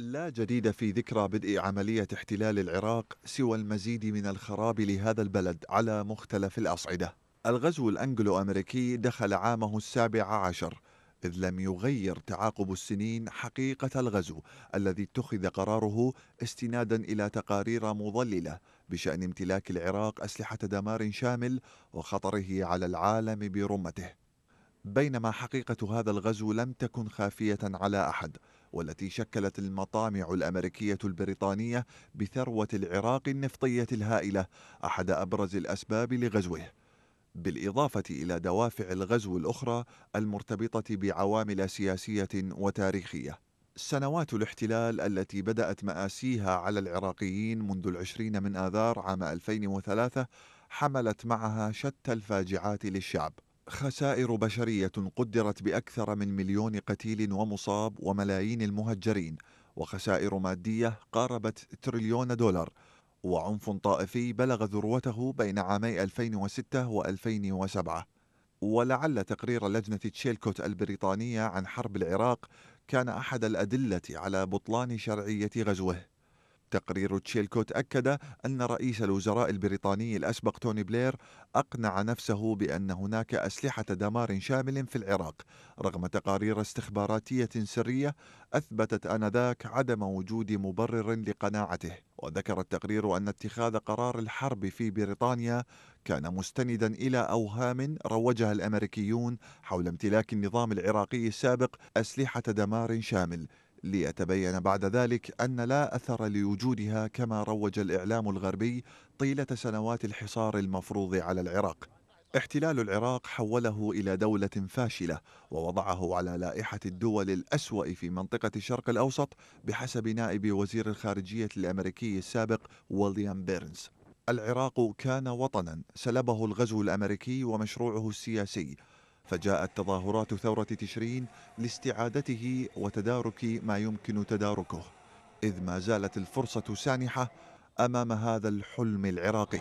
لا جديد في ذكرى بدء عملية احتلال العراق سوى المزيد من الخراب لهذا البلد على مختلف الأصعدة الغزو الأنجلو أمريكي دخل عامه السابع عشر إذ لم يغير تعاقب السنين حقيقة الغزو الذي اتخذ قراره استنادا إلى تقارير مضللة بشأن امتلاك العراق أسلحة دمار شامل وخطره على العالم برمته بينما حقيقة هذا الغزو لم تكن خافية على أحد والتي شكلت المطامع الأمريكية البريطانية بثروة العراق النفطية الهائلة أحد أبرز الأسباب لغزوه بالإضافة إلى دوافع الغزو الأخرى المرتبطة بعوامل سياسية وتاريخية سنوات الاحتلال التي بدأت مآسيها على العراقيين منذ العشرين من آذار عام 2003 حملت معها شتى الفاجعات للشعب خسائر بشرية قدرت بأكثر من مليون قتيل ومصاب وملايين المهجرين وخسائر مادية قاربت تريليون دولار وعنف طائفي بلغ ذروته بين عامي 2006 و2007 ولعل تقرير لجنة تشيلكوت البريطانية عن حرب العراق كان أحد الأدلة على بطلان شرعية غزوه تقرير تشيلكوت أكد أن رئيس الوزراء البريطاني الأسبق توني بلير أقنع نفسه بأن هناك أسلحة دمار شامل في العراق رغم تقارير استخباراتية سرية أثبتت آنذاك عدم وجود مبرر لقناعته وذكر التقرير أن اتخاذ قرار الحرب في بريطانيا كان مستندا إلى أوهام روجها الأمريكيون حول امتلاك النظام العراقي السابق أسلحة دمار شامل ليتبين بعد ذلك أن لا أثر لوجودها كما روج الإعلام الغربي طيلة سنوات الحصار المفروض على العراق احتلال العراق حوله إلى دولة فاشلة ووضعه على لائحة الدول الأسوأ في منطقة الشرق الأوسط بحسب نائب وزير الخارجية الأمريكي السابق ويليام بيرنز العراق كان وطنا سلبه الغزو الأمريكي ومشروعه السياسي فجاءت تظاهرات ثورة تشرين لاستعادته وتدارك ما يمكن تداركه إذ ما زالت الفرصة سانحة أمام هذا الحلم العراقي